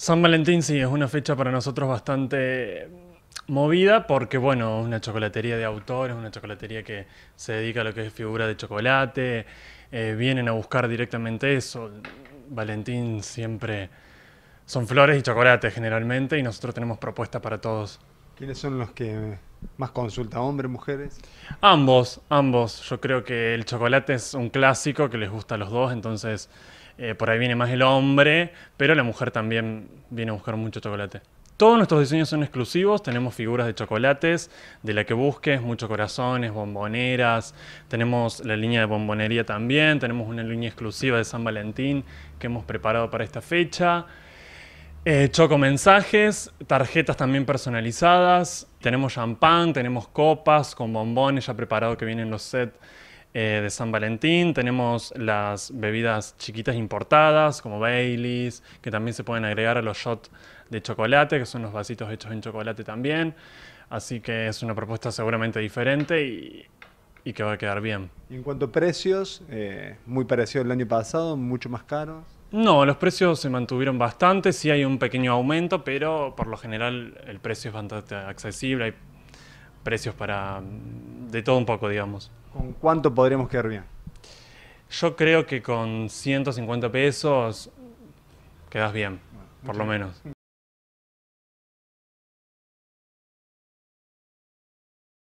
San Valentín sí es una fecha para nosotros bastante movida porque, bueno, es una chocolatería de autores, una chocolatería que se dedica a lo que es figura de chocolate, eh, vienen a buscar directamente eso. Valentín siempre son flores y chocolate generalmente y nosotros tenemos propuestas para todos. ¿Quiénes son los que más consulta, hombres, mujeres? Ambos, ambos. Yo creo que el chocolate es un clásico que les gusta a los dos, entonces eh, por ahí viene más el hombre, pero la mujer también viene a buscar mucho chocolate. Todos nuestros diseños son exclusivos, tenemos figuras de chocolates, de la que busques, muchos corazones, bomboneras, tenemos la línea de bombonería también, tenemos una línea exclusiva de San Valentín que hemos preparado para esta fecha. Eh, choco mensajes, tarjetas también personalizadas, tenemos champán, tenemos copas con bombones ya preparados que vienen los sets eh, de San Valentín, tenemos las bebidas chiquitas importadas como Baileys, que también se pueden agregar a los shots de chocolate, que son los vasitos hechos en chocolate también, así que es una propuesta seguramente diferente y, que va a quedar bien. en cuanto a precios, eh, muy parecido al año pasado, mucho más caros. No, los precios se mantuvieron bastante, sí hay un pequeño aumento, pero por lo general el precio es bastante accesible, hay precios para mm, de todo un poco, digamos. ¿Con cuánto podremos quedar bien? Yo creo que con 150 pesos quedas bien, por lo menos.